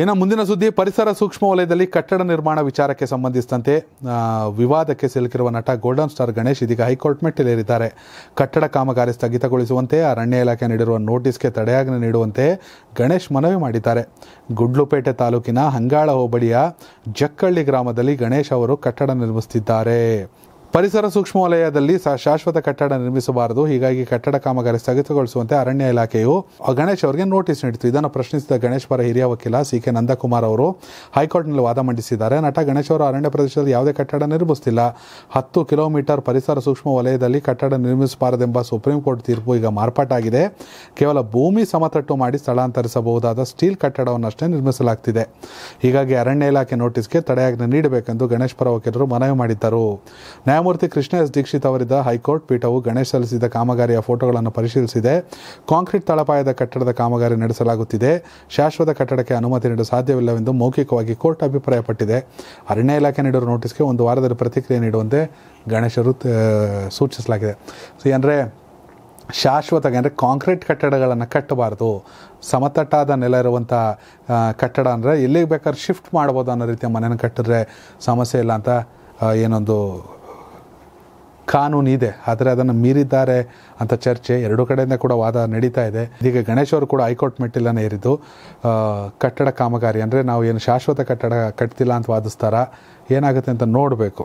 ಇನ್ನು ಮುಂದಿನ ಸುದ್ದಿ ಪರಿಸರ ಸೂಕ್ಷ್ಮ ವಲಯದಲ್ಲಿ ಕಟ್ಟಡ ನಿರ್ಮಾಣ ವಿಚಾರಕ್ಕೆ ಸಂಬಂಧಿಸಿದಂತೆ ವಿವಾದಕ್ಕೆ ಸಿಲುಕಿರುವ ನಟ ಗೋಲ್ಡನ್ ಸ್ಟಾರ್ ಗಣೇಶ್ ಇದೀಗ ಹೈಕೋರ್ಟ್ ಮೆಟ್ಟಿಲೇರಿದ್ದಾರೆ ಕಟ್ಟಡ ಕಾಮಗಾರಿ ಸ್ಥಗಿತಗೊಳಿಸುವಂತೆ ಅರಣ್ಯ ಇಲಾಖೆ ನೀಡಿರುವ ನೋಟಿಸ್ಗೆ ತಡೆಯಾಜ್ಞೆ ನೀಡುವಂತೆ ಗಣೇಶ್ ಮನವಿ ಮಾಡಿದ್ದಾರೆ ಗುಡ್ಲುಪೇಟೆ ತಾಲೂಕಿನ ಹಂಗಾಳ ಹೋಬಳಿಯ ಜಕ್ಕಳ್ಳಿ ಗ್ರಾಮದಲ್ಲಿ ಗಣೇಶ್ ಅವರು ಕಟ್ಟಡ ನಿರ್ಮಿಸುತ್ತಿದ್ದಾರೆ ಪರಿಸರ ಸೂಕ್ಷ್ಮ ವಲಯದಲ್ಲಿ ಶಾಶ್ವತ ಕಟ್ಟಡ ನಿರ್ಮಿಸಬಾರದು ಹೀಗಾಗಿ ಕಟ್ಟಡ ಕಾಮಗಾರಿ ಸ್ಥಗಿತಗೊಳಿಸುವಂತೆ ಅರಣ್ಯ ಇಲಾಖೆಯು ಗಣೇಶ್ ಅವರಿಗೆ ನೋಟಿಸ್ ನೀಡಿತು ಇದನ್ನು ಪ್ರಶ್ನಿಸಿದ ಗಣೇಶ್ ಪರ ಹಿರಿಯ ವಕೀಲ ಸಿ ಕೆ ನಂದಕುಮಾರ್ ಅವರು ಹೈಕೋರ್ಟ್ನಲ್ಲಿ ವಾದ ಮಂಡಿಸಿದ್ದಾರೆ ನಟ ಗಣೇಶ್ ಅವರು ಅರಣ್ಯ ಪ್ರದೇಶದಲ್ಲಿ ಯಾವುದೇ ಕಟ್ಟಡ ನಿರ್ಮಿಸುತ್ತಿಲ್ಲ ಹತ್ತು ಕಿಲೋಮೀಟರ್ ಪರಿಸರ ಸೂಕ್ಷ್ಮ ವಲಯದಲ್ಲಿ ಕಟ್ಟಡ ನಿರ್ಮಿಸಬಾರದೆಂಬ ಸುಪ್ರೀಂ ಕೋರ್ಟ್ ತೀರ್ಪು ಈಗ ಮಾರ್ಪಾಟಾಗಿದೆ ಕೇವಲ ಭೂಮಿ ಸಮತಟ್ಟು ಮಾಡಿ ಸ್ಥಳಾಂತರಿಸಬಹುದಾದ ಸ್ಟೀಲ್ ಕಟ್ಟಡವನ್ನಷ್ಟೇ ನಿರ್ಮಿಸಲಾಗ್ತಿದೆ ಹೀಗಾಗಿ ಅರಣ್ಯ ಇಲಾಖೆ ನೋಟಿಸ್ಗೆ ತಡೆಯಾಜ್ಞೆ ನೀಡಬೇಕೆಂದು ಗಣೇಶ್ ಪರ ವಕೀಲರು ಮನವಿ ಮಾಡಿದ್ದರು ನ್ಯಾಯಮೂರ್ತಿ ಕೃಷ್ಣ ಎಸ್ ದೀಕ್ಷಿತ್ ಅವರಿದ್ದ ಹೈಕೋರ್ಟ್ ಪೀಠವು ಗಣೇಶ್ ಸಲ್ಲಿಸಿದ ಕಾಮಗಾರಿಯ ಫೋಟೋಗಳನ್ನು ಪರಿಶೀಲಿಸಿದೆ ಕಾಂಕ್ರೀಟ್ ತಳಪಾಯದ ಕಟ್ಟಡದ ಕಾಮಗಾರಿ ನಡೆಸಲಾಗುತ್ತಿದೆ ಶಾಶ್ವತ ಕಟ್ಟಡಕ್ಕೆ ಅನುಮತಿ ನೀಡಲು ಸಾಧ್ಯವಿಲ್ಲವೆಂದು ಮೌಖಿಕವಾಗಿ ಕೋರ್ಟ್ ಅಭಿಪ್ರಾಯಪಟ್ಟಿದೆ ಅರಣ್ಯ ಇಲಾಖೆ ನೀಡಿರುವ ನೋಟಿಸ್ಗೆ ಒಂದು ವಾರದಲ್ಲಿ ಪ್ರತಿಕ್ರಿಯೆ ನೀಡುವಂತೆ ಗಣೇಶರು ಸೂಚಿಸಲಾಗಿದೆ ಸೊ ಅಂದರೆ ಶಾಶ್ವತ ಅಂದರೆ ಕಾಂಕ್ರೀಟ್ ಕಟ್ಟಡಗಳನ್ನು ಕಟ್ಟಬಾರ್ದು ಸಮತಟ್ಟಾದ ನೆಲ ಇರುವಂಥ ಕಟ್ಟಡ ಅಂದರೆ ಎಲ್ಲಿಗೆ ಬೇಕಾದ್ರೆ ಶಿಫ್ಟ್ ಮಾಡ್ಬೋದು ಅನ್ನೋ ರೀತಿಯ ಮನೆಯನ್ನು ಕಟ್ಟಿದ್ರೆ ಸಮಸ್ಯೆ ಇಲ್ಲ ಅಂತ ಏನೊಂದು ಕಾನೂನಿದೆ ಆದರೆ ಅದನ್ನು ಮೀರಿದ್ದಾರೆ ಅಂತ ಚರ್ಚೆ ಎರಡು ಕಡೆಯಿಂದ ಕೂಡ ವಾದ ನಡೀತಾ ಇದೆ ಈಗ ಗಣೇಶ್ ಅವರು ಕೂಡ ಹೈಕೋರ್ಟ್ ಮೆಟ್ಟಿಲನ್ನು ಏರಿದ್ದು ಕಟ್ಟಡ ಕಾಮಗಾರಿ ಅಂದರೆ ನಾವು ಏನು ಶಾಶ್ವತ ಕಟ್ಟಡ ಕಟ್ತಿಲ್ಲ ಅಂತ ವಾದಿಸ್ತಾರ ಏನಾಗುತ್ತೆ ಅಂತ ನೋಡಬೇಕು